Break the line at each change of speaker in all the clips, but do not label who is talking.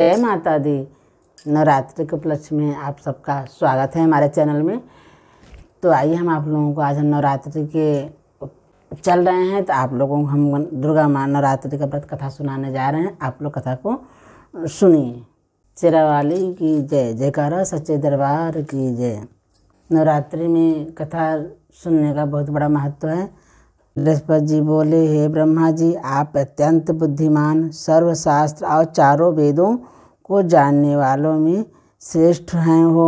जय माता दी नवरात्रि के उपलक्ष्य में आप सबका स्वागत है हमारे चैनल में तो आइए हम आप लोगों को आज हम नवरात्रि के चल रहे हैं तो आप लोगों को हम दुर्गा माँ नवरात्रि का व्रत कथा सुनाने जा रहे हैं आप लोग कथा को सुनिए चिरावाली की जय जयकारा सच्चे दरबार की जय नवरात्रि में कथा सुनने का बहुत बड़ा महत्व है बृहस्पति जी बोले हे ब्रह्मा जी आप अत्यंत बुद्धिमान सर्वशास्त्र और चारों वेदों को जानने वालों में श्रेष्ठ हैं हो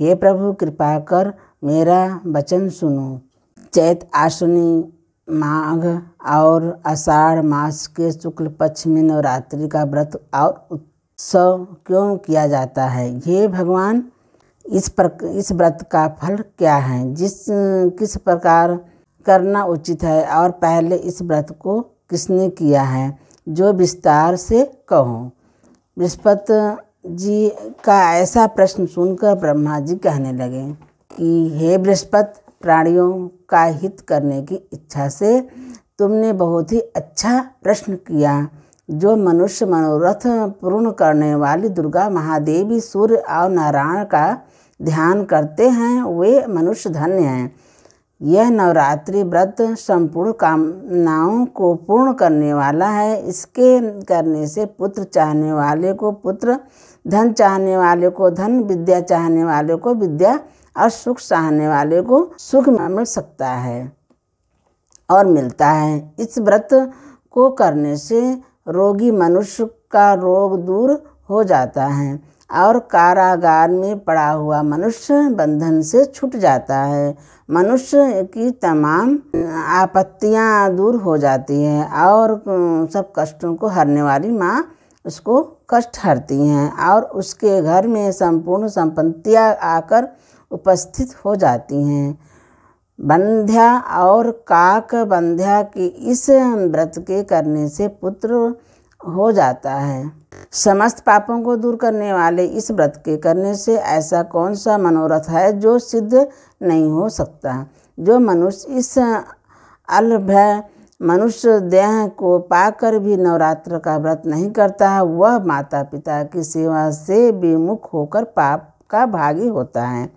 हे प्रभु कृपा कर मेरा वचन सुनो चैत आश्विनी माघ और आषाढ़ मास के शुक्ल पक्ष में नवरात्रि का व्रत और उत्सव क्यों किया जाता है ये भगवान इस प्र इस व्रत का फल क्या है जिस किस प्रकार करना उचित है और पहले इस व्रत को किसने किया है जो विस्तार से कहो बृहस्पत जी का ऐसा प्रश्न सुनकर ब्रह्मा जी कहने लगे कि हे बृहस्पत प्राणियों का हित करने की इच्छा से तुमने बहुत ही अच्छा प्रश्न किया जो मनुष्य मनोरथ पूर्ण करने वाली दुर्गा महादेवी सूर्य और नारायण का ध्यान करते हैं वे मनुष्य धन्य हैं यह नवरात्रि व्रत संपूर्ण कामनाओं को पूर्ण करने वाला है इसके करने से पुत्र चाहने वाले को पुत्र धन चाहने वाले को धन विद्या चाहने वाले को विद्या और सुख चाहने वाले को सुख मिल सकता है और मिलता है इस व्रत को करने से रोगी मनुष्य का रोग दूर हो जाता है और कारागार में पड़ा हुआ मनुष्य बंधन से छूट जाता है मनुष्य की तमाम आपत्तियां दूर हो जाती हैं और सब कष्टों को हरने वाली माँ उसको कष्ट हरती हैं और उसके घर में संपूर्ण संपत्तियाँ आकर उपस्थित हो जाती हैं बंध्या और काक बंध्या के इस व्रत के करने से पुत्र हो जाता है समस्त पापों को दूर करने वाले इस व्रत के करने से ऐसा कौन सा मनोरथ है जो सिद्ध नहीं हो सकता जो मनुष्य इस अल्भ मनुष्य देह को पाकर भी नवरात्र का व्रत नहीं करता है वह माता पिता की सेवा से विमुख होकर पाप का भागी होता है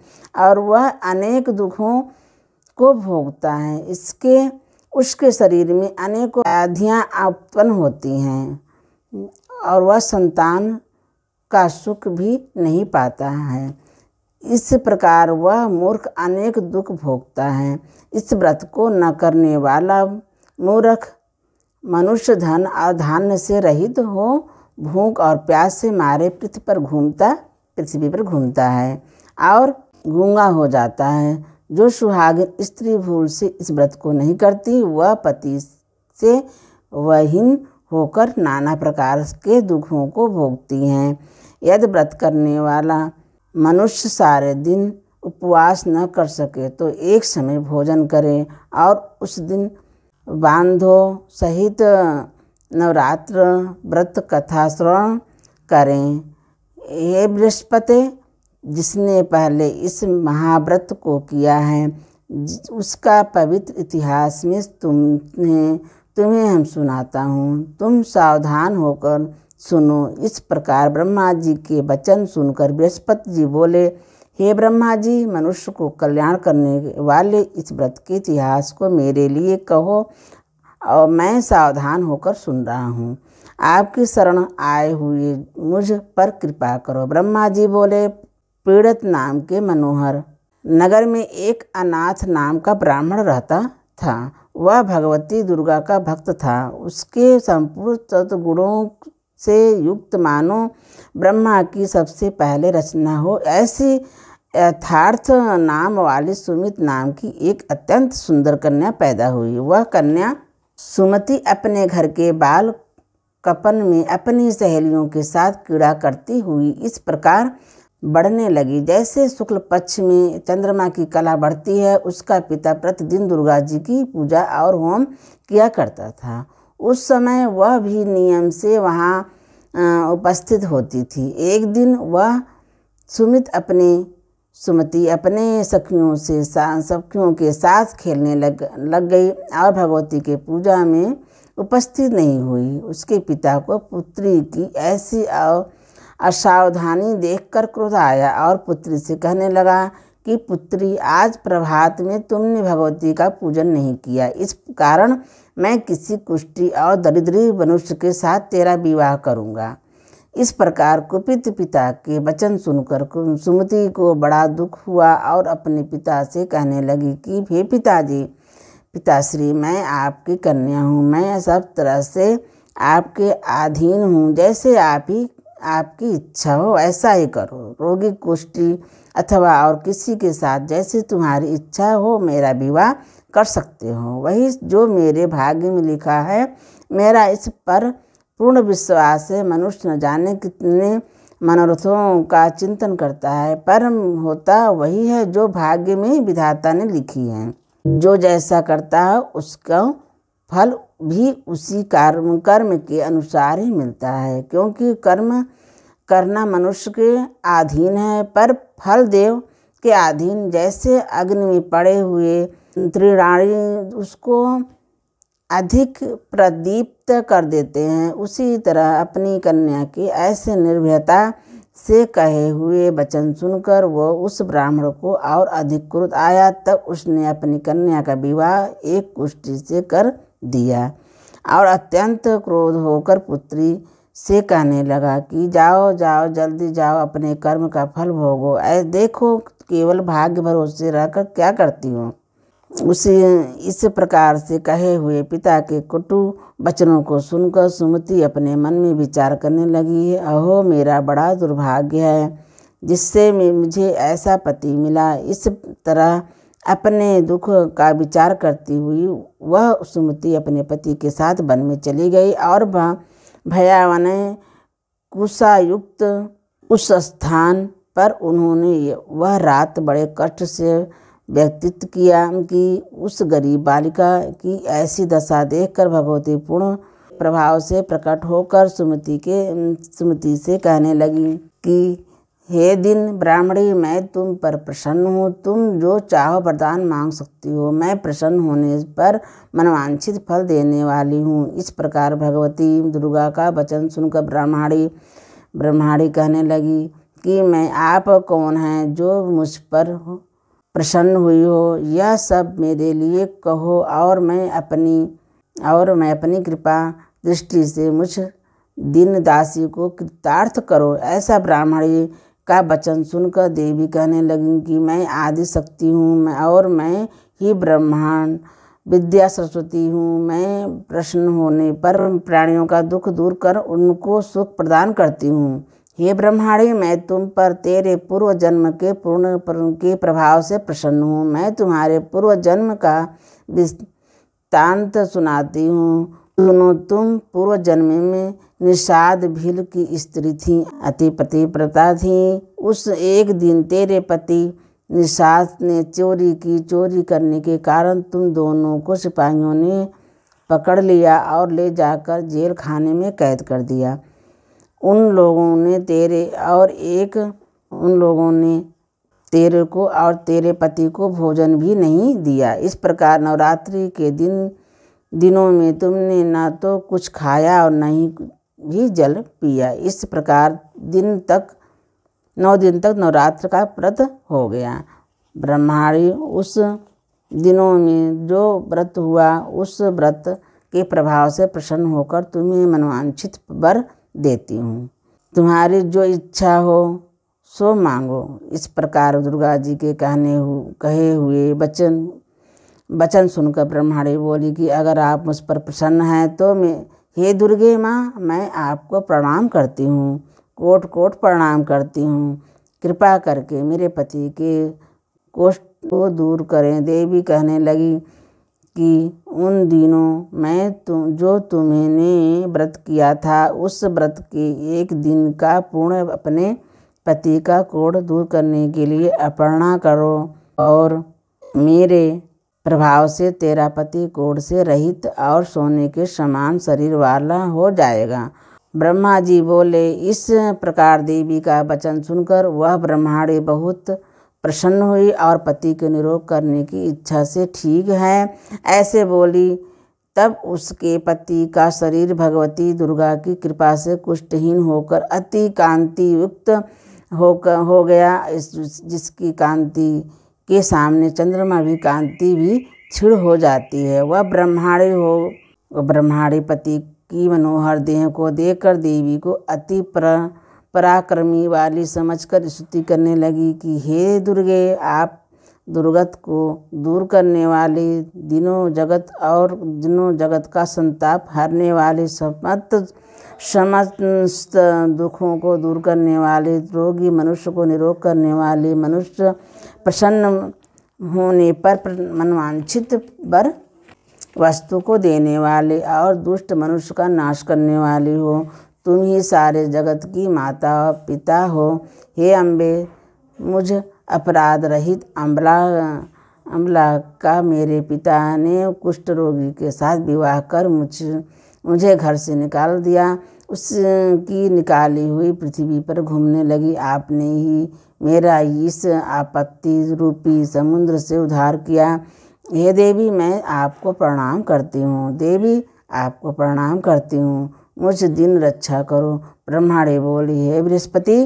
और वह अनेक दुखों को भोगता है इसके उसके शरीर में अनेकों व्याधियाँ उत्पन्न होती हैं और वह संतान का सुख भी नहीं पाता है इस प्रकार वह मूर्ख अनेक दुख भोगता है इस व्रत को न करने वाला मूर्ख मनुष्य धन और धान्य से रहित हो भूख और प्यास से मारे पृथ्वी पर घूमता पृथ्वी पर घूमता है और गूंगा हो जाता है जो सुहागिन स्त्री भूल से इस व्रत को नहीं करती वह पति से वहीन होकर नाना प्रकार के दुखों को भोगती हैं यदि व्रत करने वाला मनुष्य सारे दिन उपवास न कर सके तो एक समय भोजन करें और उस दिन बांधो सहित नवरात्र व्रत कथा श्रवण करें हे बृहस्पति जिसने पहले इस महाव्रत को किया है उसका पवित्र इतिहास में तुमने तुम्हें हम सुनाता हूँ तुम सावधान होकर सुनो इस प्रकार ब्रह्मा जी के वचन सुनकर बृहस्पति जी बोले हे ब्रह्मा जी मनुष्य को कल्याण करने वाले इस व्रत के इतिहास को मेरे लिए कहो और मैं सावधान होकर सुन रहा हूँ आपकी शरण आए हुए मुझ पर कृपा करो ब्रह्मा जी बोले पीड़ित नाम के मनोहर नगर में एक अनाथ नाम का ब्राह्मण रहता था वह भगवती दुर्गा का भक्त था उसके संपूर्ण सद्गुणों से युक्त मानो ब्रह्मा की सबसे पहले रचना हो ऐसी यथार्थ नाम वाली सुमित नाम की एक अत्यंत सुंदर कन्या पैदा हुई वह कन्या सुमति अपने घर के बाल कपन में अपनी सहेलियों के साथ कीड़ा करती हुई इस प्रकार बढ़ने लगी जैसे शुक्ल पक्ष में चंद्रमा की कला बढ़ती है उसका पिता प्रतिदिन दुर्गा जी की पूजा और होम किया करता था उस समय वह भी नियम से वहाँ उपस्थित होती थी एक दिन वह सुमित अपने सुमति अपने सखियों से सखियों के साथ खेलने लग लग गई और भगवती के पूजा में उपस्थित नहीं हुई उसके पिता को पुत्री की ऐसी और असावधानी देखकर क्रोध आया और पुत्री से कहने लगा कि पुत्री आज प्रभात में तुमने भगवती का पूजन नहीं किया इस कारण मैं किसी कुष्टि और दरिद्री मनुष्य के साथ तेरा विवाह करूँगा इस प्रकार कुपित पिता के वचन सुनकर सुमति को बड़ा दुख हुआ और अपने पिता से कहने लगी कि हे पिताजी पिताश्री मैं आपकी कन्या हूँ मैं सब तरह से आपके अधीन हूँ जैसे आप ही आपकी इच्छा हो ऐसा ही करो रोगी कुष्टि अथवा और किसी के साथ जैसी तुम्हारी इच्छा हो मेरा विवाह कर सकते हो वही जो मेरे भाग्य में लिखा है मेरा इस पर पूर्ण विश्वास है मनुष्य न जाने कितने मनोरथों का चिंतन करता है पर होता वही है जो भाग्य में विधाता ने लिखी है जो जैसा करता है उसका फल भी उसी कर्म कर्म के अनुसार ही मिलता है क्योंकि कर्म करना मनुष्य के अधीन है पर फल देव के अधीन जैसे अग्नि में पड़े हुए त्रिराणी उसको अधिक प्रदीप्त कर देते हैं उसी तरह अपनी कन्या की ऐसे निर्भयता से कहे हुए वचन सुनकर वो उस ब्राह्मण को और अधिक क्रोध आया तब उसने अपनी कन्या का विवाह एक कुष्टि से कर दिया और अत्यंत क्रोध होकर पुत्री से कहने लगा कि जाओ जाओ जल्दी जाओ अपने कर्म का फल भोगो ऐ देखो केवल भाग्य भरोसे रहकर क्या करती हो उसे इस प्रकार से कहे हुए पिता के कुटु वचनों को सुनकर सुमति अपने मन में विचार करने लगी अहो मेरा बड़ा दुर्भाग्य है जिससे मुझे ऐसा पति मिला इस तरह अपने दुख का विचार करती हुई वह सुमति अपने पति के साथ वन में चली गई और वह भयावन कुशायुक्त उस स्थान पर उन्होंने वह रात बड़े कष्ट से व्यतीत किया कि उस गरीब बालिका की ऐसी दशा देखकर भगवती पूर्ण प्रभाव से प्रकट होकर सुमति के सुमति से कहने लगी कि हे दिन ब्राह्मणी मैं तुम पर प्रसन्न हूँ तुम जो चाहो वरदान मांग सकती हो मैं प्रसन्न होने पर मनवांछित फल देने वाली हूँ इस प्रकार भगवती दुर्गा का वचन सुनकर ब्राह्मणी ब्रह्माणी कहने लगी कि मैं आप कौन हैं जो मुझ पर प्रसन्न हुई हो यह सब मेरे लिए कहो और मैं अपनी और मैं अपनी कृपा दृष्टि से मुझ दीन दासी को कृतार्थ करो ऐसा ब्राह्मणी का वचन सुनकर देवी कहने लगी कि मैं आदि शक्ति हूँ मैं और मैं ही ब्रह्मांड विद्या सरस्वती हूँ मैं प्रसन्न होने पर प्राणियों का दुख दूर कर उनको सुख प्रदान करती हूँ हे ब्रह्माणी मैं तुम पर तेरे पूर्व जन्म के पूर्ण के प्रभाव से प्रसन्न हूँ मैं तुम्हारे पूर्व जन्म का विस्तांत सुनाती हूँ सुनो तुम पूर्व जन्म में निषाद भील की स्त्री थी अति पति प्रता थी उस एक दिन तेरे पति निषाद ने चोरी की चोरी करने के कारण तुम दोनों को सिपाहियों ने पकड़ लिया और ले जाकर जेल खाने में कैद कर दिया उन लोगों ने तेरे और एक उन लोगों ने तेरे को और तेरे पति को भोजन भी नहीं दिया इस प्रकार नवरात्रि के दिन दिनों में तुमने ना तो कुछ खाया और ना ही भी जल पिया इस प्रकार दिन तक नौ दिन तक नवरात्र का व्रत हो गया ब्रह्माणी उस दिनों में जो व्रत हुआ उस व्रत के प्रभाव से प्रसन्न होकर तुम्हें मनोवांछित वर देती हूँ तुम्हारी जो इच्छा हो सो मांगो इस प्रकार दुर्गा जी के कहने हु, कहे हुए वचन वचन सुनकर ब्रह्माणी बोली कि अगर आप मुझ पर प्रसन्न हैं तो मैं हे दुर्गे माँ मैं आपको प्रणाम करती हूँ कोट कोट प्रणाम करती हूँ कृपा करके मेरे पति के कोष्ठ को दूर करें देवी कहने लगी कि उन दिनों मैं तुम जो तुम्हें व्रत किया था उस व्रत के एक दिन का पूर्ण अपने पति का कोड दूर करने के लिए अपर्णा करो और मेरे प्रभाव से तेरा पति कोड़ से रहित और सोने के समान शरीर वाला हो जाएगा ब्रह्मा जी बोले इस प्रकार देवी का वचन सुनकर वह ब्रह्माणी बहुत प्रसन्न हुई और पति के निरोग करने की इच्छा से ठीक है ऐसे बोली तब उसके पति का शरीर भगवती दुर्गा की कृपा से कुष्ठहीन होकर अति कांति युक्त हो हो गया इस जिसकी कांति के सामने चंद्रमा की कांति भी छिड़ हो जाती है वह ब्रह्माणी हो ब्रह्माणी पति की मनोहर देह को देखकर देवी को अति प्र पराक्रमी वाली समझकर स्तुति करने लगी कि हे दुर्गे आप दुर्गत को दूर करने वाली दिनों जगत और दिनों जगत का संताप हारने वाली समस्त समस्त दुखों को दूर करने वाले रोगी मनुष्य को निरोग करने वाले मनुष्य प्रसन्न होने पर मनवांछित पर वस्तु को देने वाले और दुष्ट मनुष्य का नाश करने वाले हो तुम ही सारे जगत की माता और पिता हो हे अम्बे मुझ अपराध रहित अम्बला अम्बला का मेरे पिता ने कुष्ठ रोगी के साथ विवाह कर मुझ मुझे घर से निकाल दिया उसकी निकाली हुई पृथ्वी पर घूमने लगी आपने ही मेरा इस आपत्ति रूपी समुद्र से उधार किया हे देवी मैं आपको प्रणाम करती हूँ देवी आपको प्रणाम करती हूँ मुझ दिन रक्षा करो ब्रह्माणी बोली हे बृहस्पति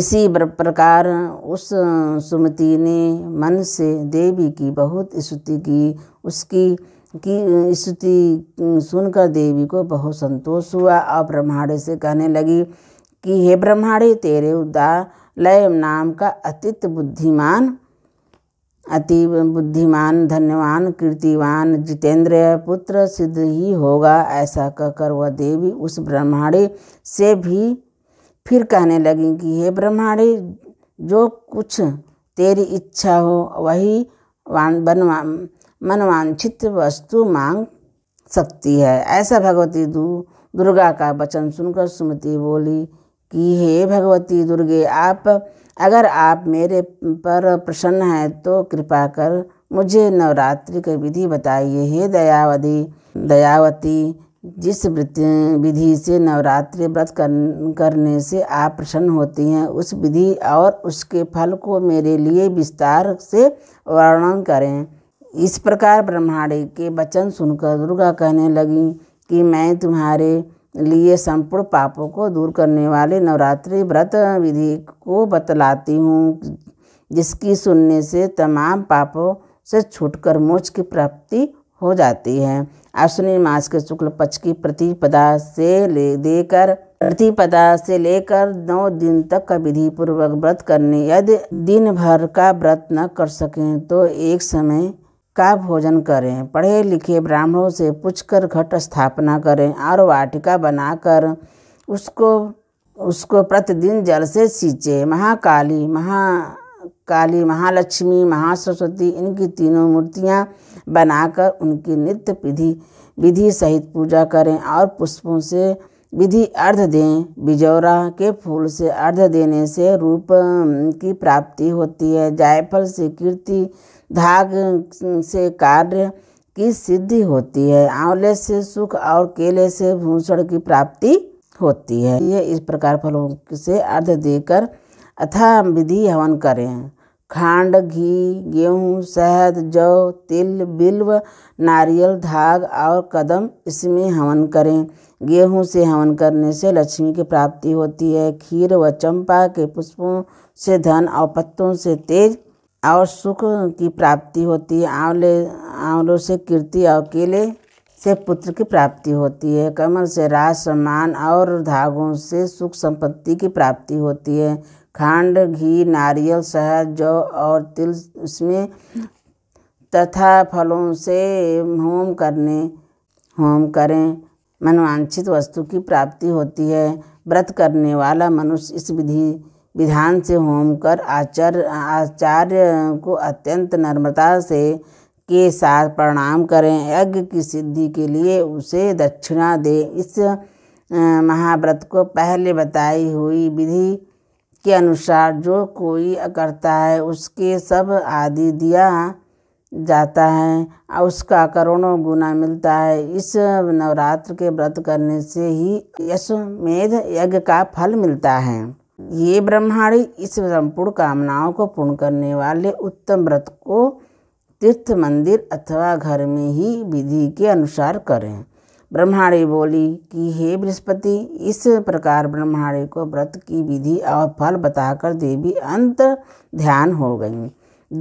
इसी प्रकार उस सुमति ने मन से देवी की बहुत स्तुति की उसकी की स्तुति सुनकर देवी को बहुत संतोष हुआ और ब्रह्माणे से कहने लगी कि हे ब्रह्माणे तेरे उदा लय नाम का अतित बुद्धिमान अति बुद्धिमान धन्यवान कीर्तिवान जितेंद्र पुत्र सिद्ध ही होगा ऐसा कहकर वह देवी उस ब्रह्माणे से भी फिर कहने लगी कि हे ब्रह्माणी जो कुछ तेरी इच्छा हो वही वान बनवा मनवांछित वस्तु मांग सकती है ऐसा भगवती दू दुर्गा का वचन सुनकर सुमति बोली कि हे भगवती दुर्गे आप अगर आप मेरे पर प्रसन्न हैं तो कृपा कर मुझे नवरात्रि की विधि बताइए हे दयावधि दयावती जिस विधि से नवरात्रि व्रत करने से आप प्रसन्न होती हैं उस विधि और उसके फल को मेरे लिए विस्तार से वर्णन करें इस प्रकार ब्रह्माणी के वचन सुनकर दुर्गा कहने लगी कि मैं तुम्हारे लिए संपूर्ण पापों को दूर करने वाले नवरात्रि व्रत विधि को बतलाती हूँ जिसकी सुनने से तमाम पापों से छूटकर मोक्ष की प्राप्ति हो जाती है अश्विनी मास के शुक्ल पक्ष की प्रतिपदा से ले देकर प्रतिपदा से लेकर नौ दिन तक का विधि पूर्वक व्रत करने यदि दिन भर का व्रत न कर सकें तो एक समय का भोजन करें पढ़े लिखे ब्राह्मणों से पूछकर घट स्थापना करें और वाटिका बनाकर उसको उसको प्रतिदिन जल से सींचे महाकाली महा काली महालक्ष्मी महासरस्वती इनकी तीनों मूर्तियाँ बनाकर उनकी नित्य विधि विधि सहित पूजा करें और पुष्पों से विधि अर्ध दें बिजौरा के फूल से अर्ध देने से रूप की प्राप्ति होती है जायफल से कीर्ति धाग से कार्य की सिद्धि होती है आंवले से सुख और केले से भूषण की प्राप्ति होती है ये इस प्रकार फलों से अर्ध देकर अथा विधि हवन करें खांड घी गेहूँ शहद जौ तिल बिल्व नारियल धाग और कदम इसमें हवन करें गेहूँ से हवन करने से लक्ष्मी की प्राप्ति होती है खीर व चंपा के पुष्पों से धन और पत्तों से तेज और सुख की प्राप्ति होती है आंवले आंवलों से कीर्ति और केले से पुत्र की प्राप्ति होती है कमल से राज सम्मान और धागों से सुख संपत्ति की प्राप्ति होती है खांड घी नारियल शहद जौ और तिल उसमें तथा फलों से होम करने होम करें मनवांचित वस्तु की प्राप्ति होती है व्रत करने वाला मनुष्य इस विधि विधान से होम कर आचार्य आचार्य को अत्यंत नम्रता से के साथ प्रणाम करें यज्ञ की सिद्धि के लिए उसे दक्षिणा दें इस महाव्रत को पहले बताई हुई विधि के अनुसार जो कोई करता है उसके सब आदि दिया जाता है और उसका करोड़ों गुना मिलता है इस नवरात्र के व्रत करने से ही यशमेध यज्ञ का फल मिलता है ये ब्रह्माणी इस संपूर्ण कामनाओं को पूर्ण करने वाले उत्तम व्रत को तीर्थ मंदिर अथवा घर में ही विधि के अनुसार करें ब्रह्माणी बोली कि हे बृहस्पति इस प्रकार ब्रह्माणी को व्रत की विधि और फल बताकर देवी अंत ध्यान हो गई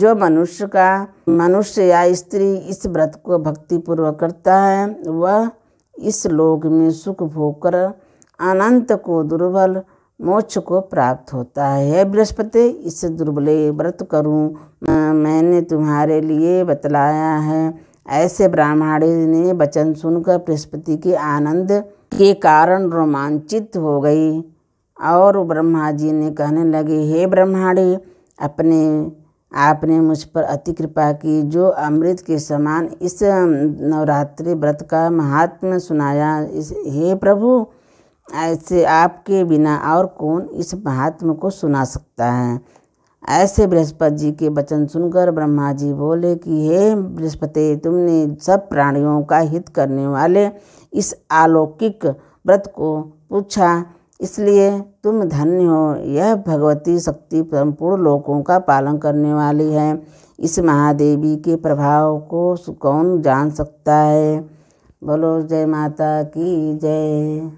जो मनुष्य का मनुष्य या स्त्री इस व्रत को भक्तिपूर्वक करता है वह इस लोक में सुख भोग कर अनंत को दुर्बल मोक्ष को प्राप्त होता है हे बृहस्पति इस दुर्बले व्रत करूं मैंने तुम्हारे लिए बतलाया है ऐसे ब्राह्मणी ने वचन सुनकर बृहस्पति के आनंद के कारण रोमांचित हो गई और ब्रह्मा जी ने कहने लगे हे ब्रह्माणी अपने आपने मुझ पर अति कृपा की जो अमृत के समान इस नवरात्रि व्रत का महात्मा सुनाया इस हे प्रभु ऐसे आपके बिना और कौन इस महात्म को सुना सकता है ऐसे बृहस्पति जी के वचन सुनकर ब्रह्मा जी बोले कि हे बृहस्पति तुमने सब प्राणियों का हित करने वाले इस अलौकिक व्रत को पूछा इसलिए तुम धन्य हो यह भगवती शक्ति संपूर्ण लोकों का पालन करने वाली है इस महादेवी के प्रभाव को कौन जान सकता है बोलो जय माता की जय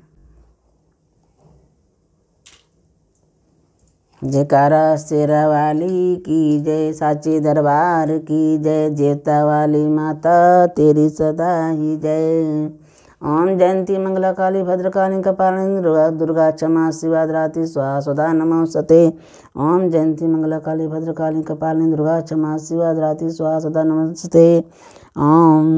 जयकारा शेरा वाली की जय साची दरबार की जय जेता वाली माता तेरी सदा ही जय ओम जयंती मंगला काली भद्रकाली कपालिनी दुर्गा क्षमा शिवाद्राति स्वाहा सदा नमो सते ओम जयंती मंगला काली भद्रकाली कपालिनी दुर्गा क्षमा शिवाद्राति स्वाहा सदा नमो सते ओम